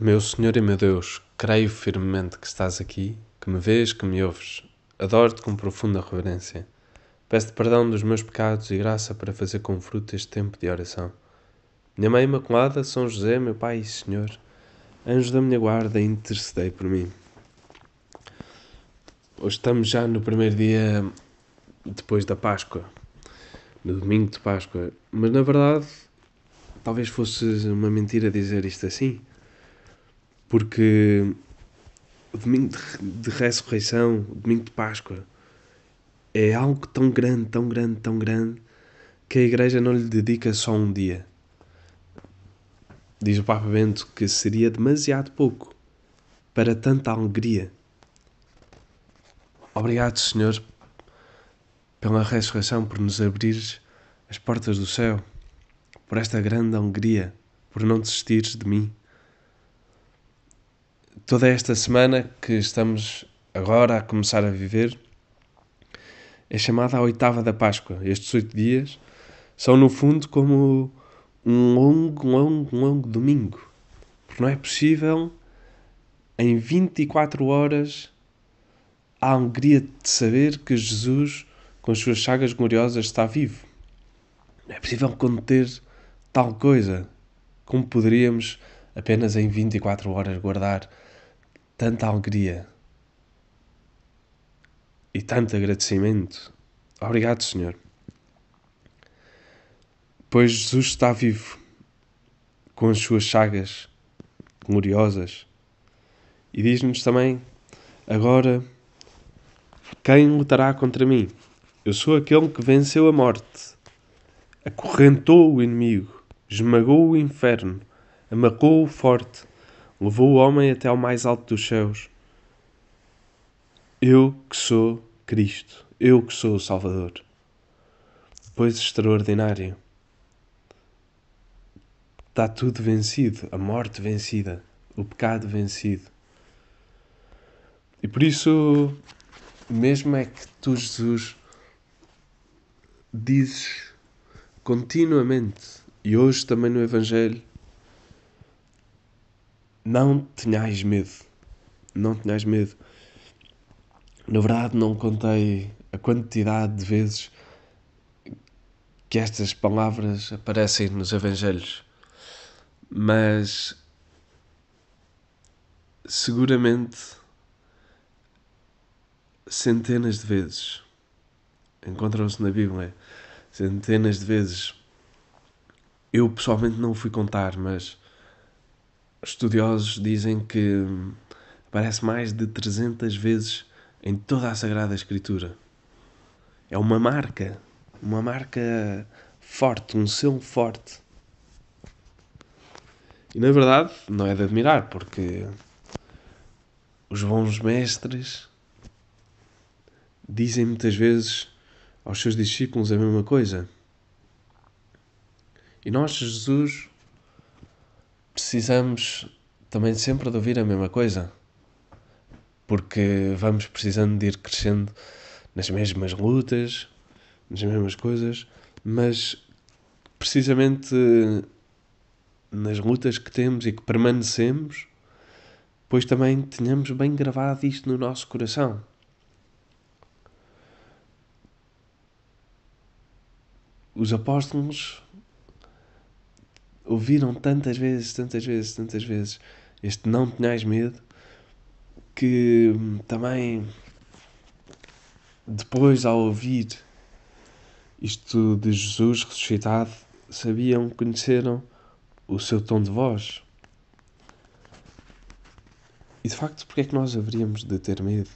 Meu Senhor e meu Deus, creio firmemente que estás aqui, que me vês, que me ouves. Adoro-te com profunda reverência. Peço-te perdão dos meus pecados e graça para fazer com fruto este tempo de oração. Minha Mãe Imaculada, São José, meu Pai e Senhor, anjo da minha guarda, intercedei por mim. Hoje estamos já no primeiro dia depois da Páscoa, no domingo de Páscoa, mas na verdade talvez fosse uma mentira dizer isto assim porque o domingo de, de ressurreição, o domingo de Páscoa, é algo tão grande, tão grande, tão grande, que a Igreja não lhe dedica só um dia. Diz o Papa Bento que seria demasiado pouco para tanta alegria. Obrigado, Senhor, pela ressurreição, por nos abrir as portas do céu, por esta grande alegria, por não desistires de mim toda esta semana que estamos agora a começar a viver é chamada a oitava da Páscoa. Estes oito dias são, no fundo, como um longo, longo, longo domingo. Porque não é possível, em 24 horas, a alegria de saber que Jesus, com as suas chagas gloriosas, está vivo. Não é possível conter tal coisa como poderíamos apenas em 24 horas guardar tanta alegria e tanto agradecimento. Obrigado, Senhor. Pois Jesus está vivo, com as suas chagas gloriosas. E diz-nos também: agora, quem lutará contra mim? Eu sou aquele que venceu a morte, acorrentou o inimigo, esmagou o inferno, amarrou o forte levou o homem até ao mais alto dos céus. Eu que sou Cristo, eu que sou o Salvador. Pois extraordinário. Está tudo vencido, a morte vencida, o pecado vencido. E por isso, mesmo é que tu, Jesus, dizes continuamente, e hoje também no Evangelho, não tenhais medo. Não tenhais medo. Na verdade, não contei a quantidade de vezes que estas palavras aparecem nos Evangelhos, mas seguramente centenas de vezes encontram-se na Bíblia, centenas de vezes. Eu pessoalmente não fui contar, mas Estudiosos dizem que aparece mais de 300 vezes em toda a Sagrada Escritura. É uma marca, uma marca forte, um selo forte. E na verdade não é de admirar, porque os bons mestres dizem muitas vezes aos seus discípulos a mesma coisa. E nós, Jesus, precisamos também sempre de ouvir a mesma coisa, porque vamos precisando de ir crescendo nas mesmas lutas, nas mesmas coisas, mas precisamente nas lutas que temos e que permanecemos, pois também tenhamos bem gravado isto no nosso coração. Os apóstolos ouviram tantas vezes, tantas vezes, tantas vezes este Não Tenhais Medo que hum, também depois ao ouvir isto de Jesus ressuscitado sabiam, conheceram o seu tom de voz. E de facto, porque é que nós haveríamos de ter medo?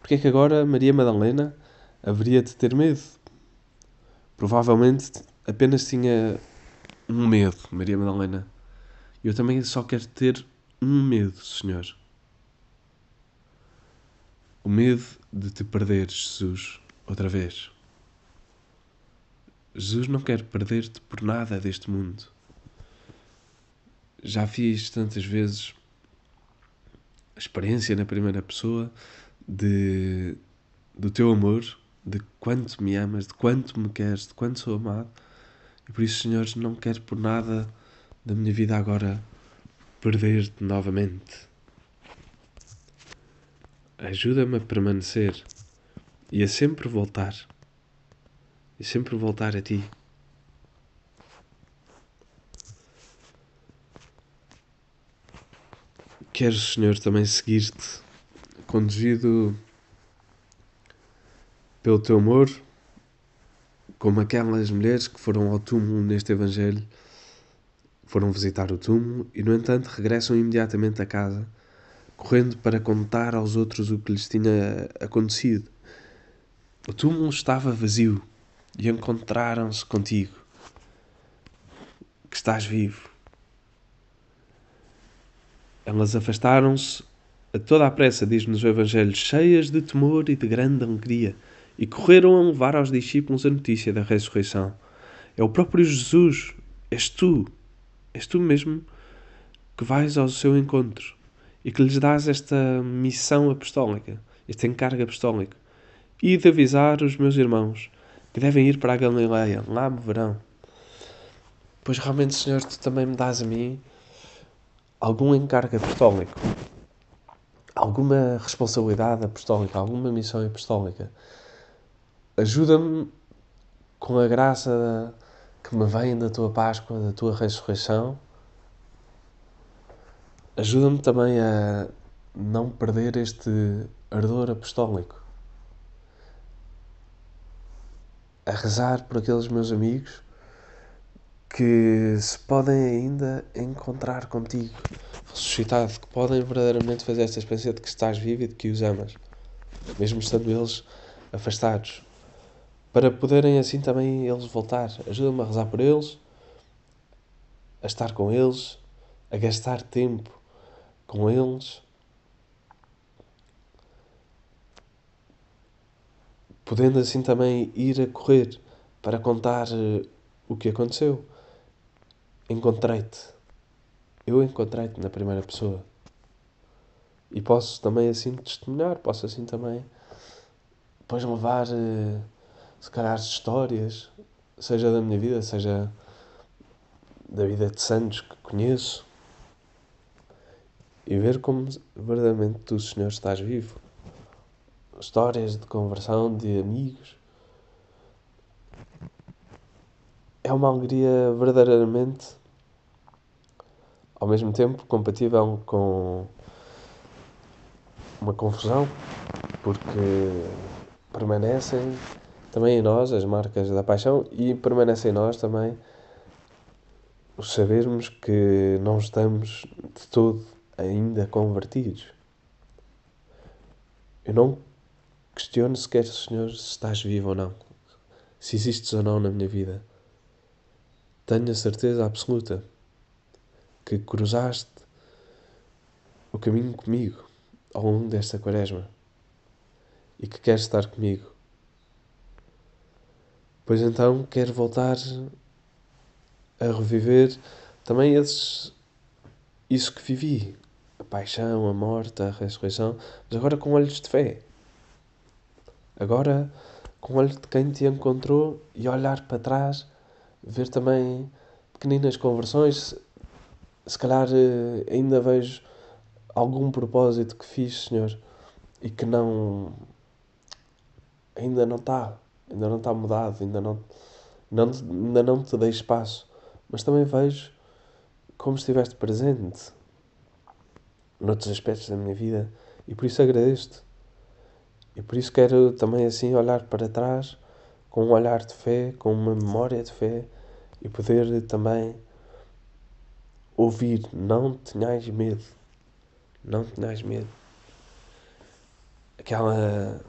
Porque é que agora Maria Madalena haveria de ter medo? Provavelmente apenas tinha um medo, Maria Madalena. Eu também só quero ter um medo, Senhor. O medo de te perder, Jesus, outra vez. Jesus não quer perder-te por nada deste mundo. Já fiz tantas vezes a experiência na primeira pessoa de, do teu amor, de quanto me amas, de quanto me queres, de quanto sou amado e por isso, Senhor, não quero por nada da minha vida agora perder-te novamente. Ajuda-me a permanecer e a sempre voltar. E sempre voltar a ti. Quero, Senhor, também seguir-te, conduzido pelo teu amor como aquelas mulheres que foram ao túmulo neste Evangelho, foram visitar o túmulo e, no entanto, regressam imediatamente à casa, correndo para contar aos outros o que lhes tinha acontecido. O túmulo estava vazio e encontraram-se contigo, que estás vivo. Elas afastaram-se a toda a pressa, diz-nos o Evangelho, cheias de temor e de grande alegria e correram a levar aos discípulos a notícia da ressurreição. É o próprio Jesus, és tu, és tu mesmo que vais ao seu encontro e que lhes dás esta missão apostólica, este encargo apostólico, e de avisar os meus irmãos que devem ir para a Galileia, lá me verão. Pois realmente, Senhor, tu também me dás a mim algum encargo apostólico, alguma responsabilidade apostólica, alguma missão apostólica ajuda-me com a graça que me vem da tua Páscoa, da tua ressurreição. Ajuda-me também a não perder este ardor apostólico. A rezar por aqueles meus amigos que se podem ainda encontrar contigo, ressuscitado, que podem verdadeiramente fazer esta experiência de que estás vivo e de que os amas, mesmo estando eles afastados para poderem assim também eles voltar. Ajuda-me a rezar por eles, a estar com eles, a gastar tempo com eles. Podendo assim também ir a correr para contar eh, o que aconteceu. Encontrei-te. Eu encontrei-te na primeira pessoa. E posso também assim testemunhar, posso assim também depois levar. Uh, se calhar as histórias, seja da minha vida, seja da vida de santos que conheço, e ver como verdadeiramente tu, Senhor, estás vivo. Histórias de conversão, de amigos. É uma alegria verdadeiramente, ao mesmo tempo, compatível com uma confusão, porque permanecem também em nós as marcas da paixão e permanece em nós também o sabermos que não estamos de todo ainda convertidos. Eu não questiono sequer, Senhor, se estás vivo ou não, se existes ou não na minha vida. Tenho a certeza absoluta que cruzaste o caminho comigo ao longo desta quaresma e que queres estar comigo Pois então quero voltar a reviver também esses, isso que vivi, a paixão, a morte, a ressurreição, mas agora com olhos de fé. Agora com olhos de quem te encontrou e olhar para trás, ver também pequeninas conversões, se calhar eh, ainda vejo algum propósito que fiz, Senhor, e que não ainda não está ainda não está mudado, ainda não, não, ainda não te dei espaço. Mas também vejo como estiveste presente noutros aspectos da minha vida e por isso agradeço-te. E por isso quero também assim olhar para trás com um olhar de fé, com uma memória de fé e poder também ouvir, não tenhais medo, não tenhais medo. Aquela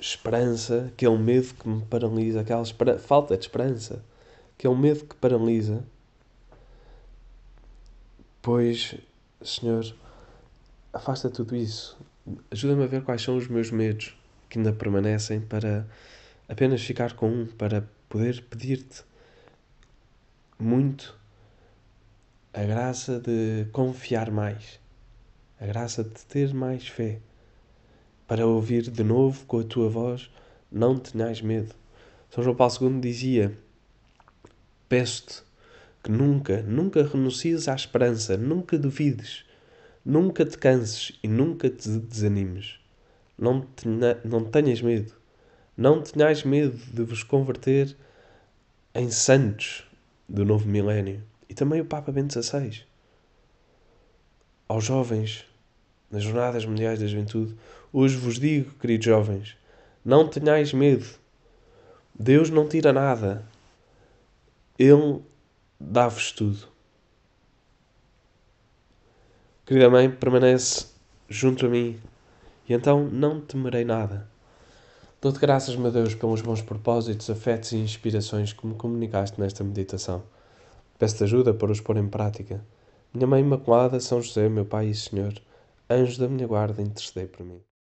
esperança, que é um medo que me paralisa, aquela falta de esperança, que é um medo que paralisa. Pois, Senhor, afasta tudo isso. Ajuda-me a ver quais são os meus medos que ainda permanecem para apenas ficar com um, para poder pedir-te muito a graça de confiar mais, a graça de ter mais fé para ouvir de novo com a tua voz, não tenhas medo. São João Paulo II dizia: Peço-te que nunca, nunca renuncies à esperança, nunca duvides, nunca te canses e nunca te desanimes. Não, tenha, não tenhas medo, não tenhas medo de vos converter em santos do novo milénio. E também o Papa Bento XVI. Aos jovens, nas Jornadas Mundiais da Juventude, hoje vos digo, queridos jovens, não tenhais medo. Deus não tira nada. Ele dá-vos tudo. Querida mãe, permanece junto a mim e então não temerei nada. Dou-te graças, meu Deus, pelos bons propósitos, afetos e inspirações que me comunicaste nesta meditação. Peço-te ajuda para os pôr em prática. Minha Mãe Imaculada, São José, meu Pai e Senhor, Anjo da minha guarda, intercedei por mim.